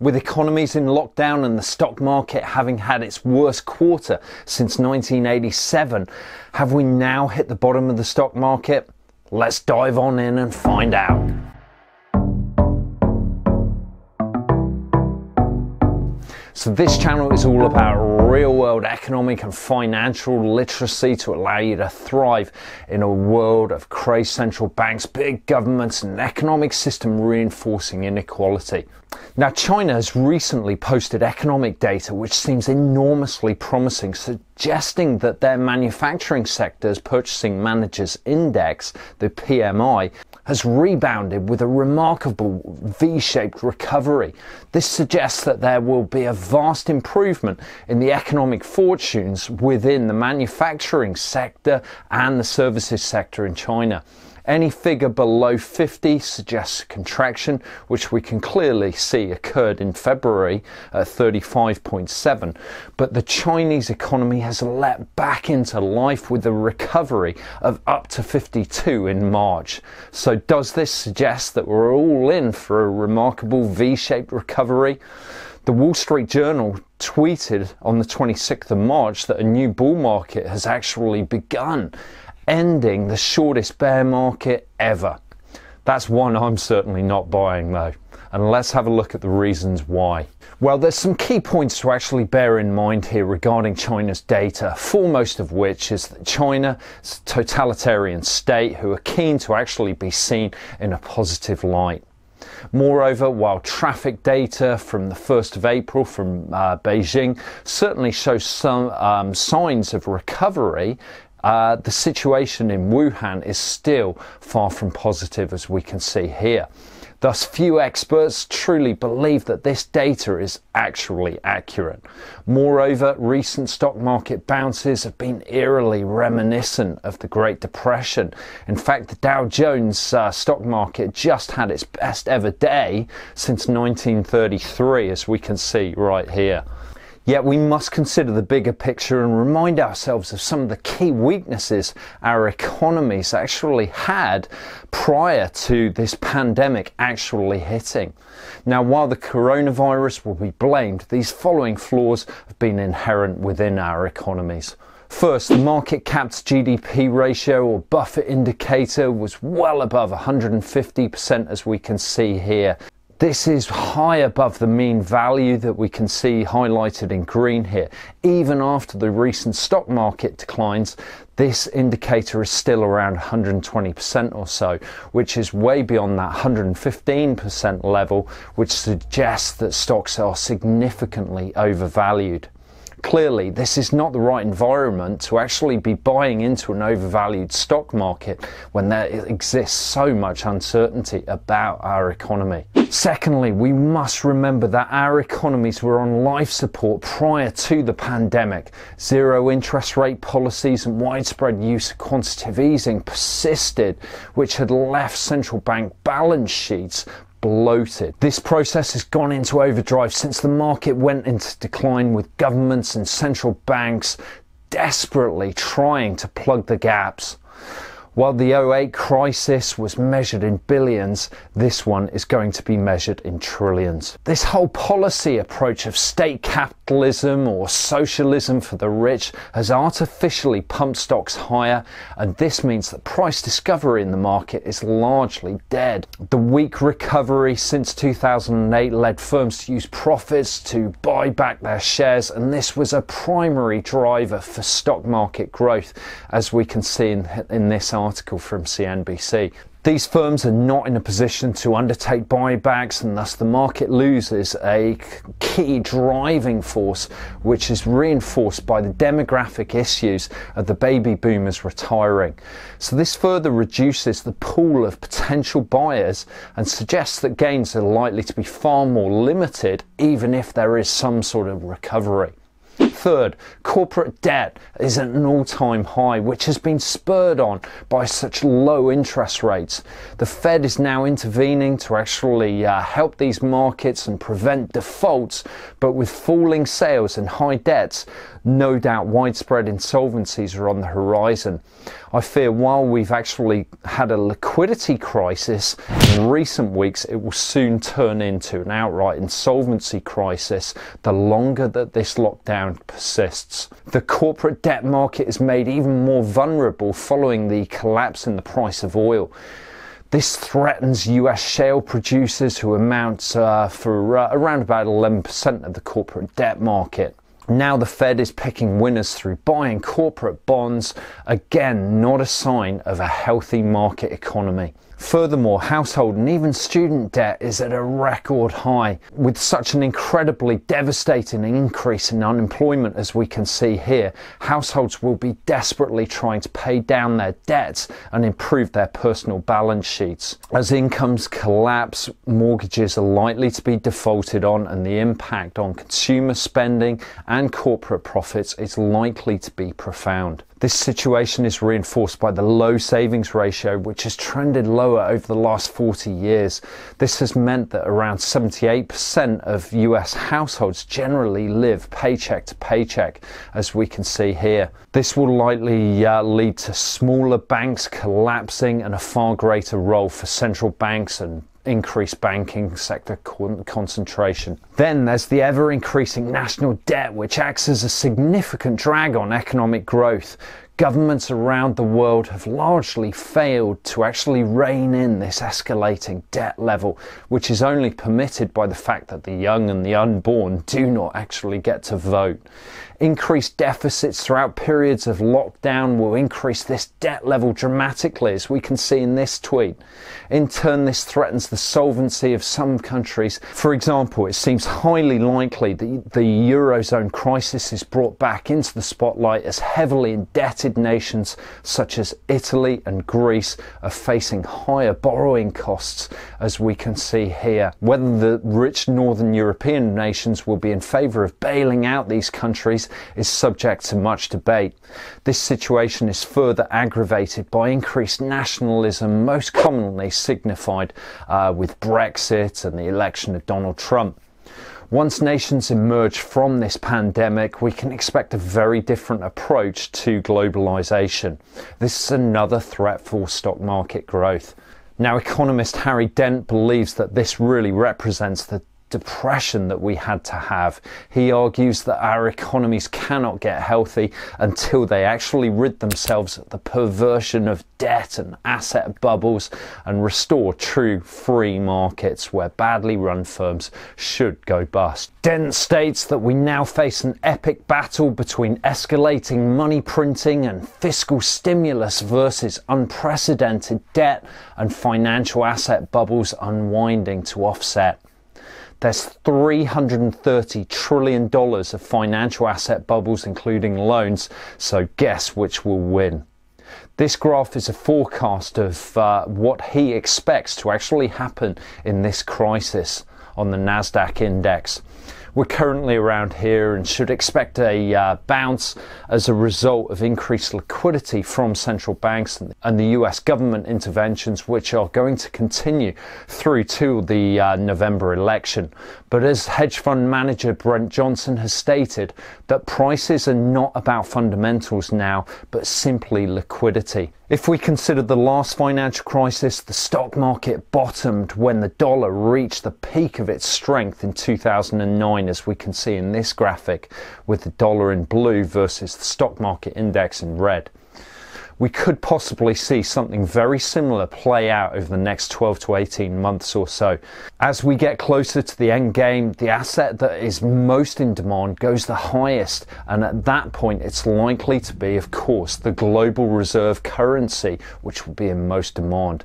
With economies in lockdown and the stock market having had its worst quarter since 1987, have we now hit the bottom of the stock market? Let's dive on in and find out. So this channel is all about real world economic and financial literacy to allow you to thrive in a world of crazy central banks, big governments and an economic system reinforcing inequality. Now China has recently posted economic data which seems enormously promising, suggesting that their manufacturing sector's purchasing managers index, the PMI, has rebounded with a remarkable V shaped recovery. This suggests that there will be a vast improvement in the economic fortunes within the manufacturing sector and the services sector in China. Any figure below 50 suggests contraction, which we can clearly see occurred in February at uh, 35.7. But the Chinese economy has leapt back into life with a recovery of up to 52 in March. So, does this suggest that we're all in for a remarkable V shaped recovery? The Wall Street Journal tweeted on the 26th of March that a new bull market has actually begun ending the shortest bear market ever. That's one I'm certainly not buying though. And let's have a look at the reasons why. Well, there's some key points to actually bear in mind here regarding China's data, foremost of which is that China is a totalitarian state who are keen to actually be seen in a positive light. Moreover, while traffic data from the 1st of April from uh, Beijing certainly shows some um, signs of recovery, uh, the situation in Wuhan is still far from positive, as we can see here. Thus, few experts truly believe that this data is actually accurate. Moreover, recent stock market bounces have been eerily reminiscent of the Great Depression. In fact, the Dow Jones uh, stock market just had its best ever day since 1933, as we can see right here. Yet we must consider the bigger picture and remind ourselves of some of the key weaknesses our economies actually had prior to this pandemic actually hitting. Now, while the coronavirus will be blamed, these following flaws have been inherent within our economies. First, the market cap's GDP ratio or buffer indicator was well above 150% as we can see here. This is high above the mean value that we can see highlighted in green here. Even after the recent stock market declines, this indicator is still around 120% or so, which is way beyond that 115% level, which suggests that stocks are significantly overvalued. Clearly, this is not the right environment to actually be buying into an overvalued stock market when there exists so much uncertainty about our economy. Secondly, we must remember that our economies were on life support prior to the pandemic. Zero interest rate policies and widespread use of quantitative easing persisted, which had left central bank balance sheets bloated. This process has gone into overdrive since the market went into decline with governments and central banks desperately trying to plug the gaps. While the 08 crisis was measured in billions, this one is going to be measured in trillions. This whole policy approach of state capitalism or socialism for the rich has artificially pumped stocks higher, and this means that price discovery in the market is largely dead. The weak recovery since 2008 led firms to use profits to buy back their shares, and this was a primary driver for stock market growth, as we can see in, in this article article from CNBC. These firms are not in a position to undertake buybacks, and thus the market loses a key driving force, which is reinforced by the demographic issues of the baby boomers retiring. So, this further reduces the pool of potential buyers and suggests that gains are likely to be far more limited, even if there is some sort of recovery. Third, corporate debt is at an all time high, which has been spurred on by such low interest rates. The Fed is now intervening to actually uh, help these markets and prevent defaults, but with falling sales and high debts, no doubt widespread insolvencies are on the horizon. I fear while we've actually had a liquidity crisis in recent weeks, it will soon turn into an outright insolvency crisis the longer that this lockdown persists. The corporate debt market is made even more vulnerable following the collapse in the price of oil. This threatens US shale producers who amount uh, for uh, around about 11% of the corporate debt market. Now the Fed is picking winners through buying corporate bonds. Again, not a sign of a healthy market economy. Furthermore, household and even student debt is at a record high, with such an incredibly devastating increase in unemployment as we can see here. Households will be desperately trying to pay down their debts and improve their personal balance sheets. As incomes collapse, mortgages are likely to be defaulted on, and the impact on consumer spending and corporate profits is likely to be profound. This situation is reinforced by the low savings ratio, which has trended lower over the last 40 years. This has meant that around 78% of US households generally live paycheck to paycheck, as we can see here. This will likely uh, lead to smaller banks collapsing and a far greater role for central banks and increased banking sector concentration. Then there's the ever increasing national debt, which acts as a significant drag on economic growth, governments around the world have largely failed to actually rein in this escalating debt level, which is only permitted by the fact that the young and the unborn do not actually get to vote. Increased deficits throughout periods of lockdown will increase this debt level dramatically, as we can see in this tweet. In turn, this threatens the solvency of some countries. For example, it seems highly likely that the Eurozone crisis is brought back into the spotlight as heavily indebted nations such as Italy and Greece are facing higher borrowing costs, as we can see here. Whether the rich northern European nations will be in favour of bailing out these countries is subject to much debate. This situation is further aggravated by increased nationalism, most commonly signified uh, with Brexit and the election of Donald Trump. Once nations emerge from this pandemic, we can expect a very different approach to globalization. This is another threat for stock market growth. Now, economist Harry Dent believes that this really represents the depression that we had to have. He argues that our economies cannot get healthy until they actually rid themselves of the perversion of debt and asset bubbles and restore true free markets where badly run firms should go bust. Dent states that we now face an epic battle between escalating money printing and fiscal stimulus versus unprecedented debt and financial asset bubbles unwinding to offset there's $330 trillion of financial asset bubbles, including loans. So guess which will win? This graph is a forecast of uh, what he expects to actually happen in this crisis on the NASDAQ index. We're currently around here and should expect a uh, bounce as a result of increased liquidity from central banks and the US government interventions, which are going to continue through to the uh, November election. But as hedge fund manager Brent Johnson has stated, that prices are not about fundamentals now, but simply liquidity. If we consider the last financial crisis, the stock market bottomed when the dollar reached the peak of its strength in 2009, as we can see in this graphic, with the dollar in blue versus the stock market index in red we could possibly see something very similar play out over the next 12 to 18 months or so. As we get closer to the end game, the asset that is most in demand goes the highest, and at that point, it's likely to be, of course, the global reserve currency, which will be in most demand.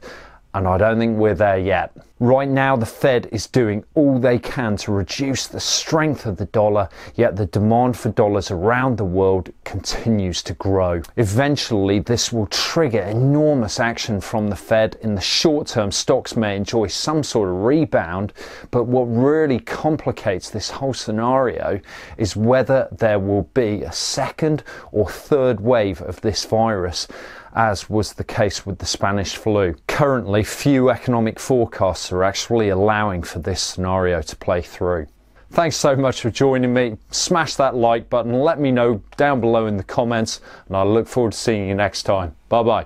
And I don't think we're there yet. Right now, the Fed is doing all they can to reduce the strength of the dollar, yet the demand for dollars around the world continues to grow. Eventually, this will trigger enormous action from the Fed. In the short term, stocks may enjoy some sort of rebound, but what really complicates this whole scenario is whether there will be a second or third wave of this virus, as was the case with the Spanish flu. Currently, few economic forecasts are actually allowing for this scenario to play through. Thanks so much for joining me. Smash that like button, let me know down below in the comments, and I look forward to seeing you next time. Bye bye.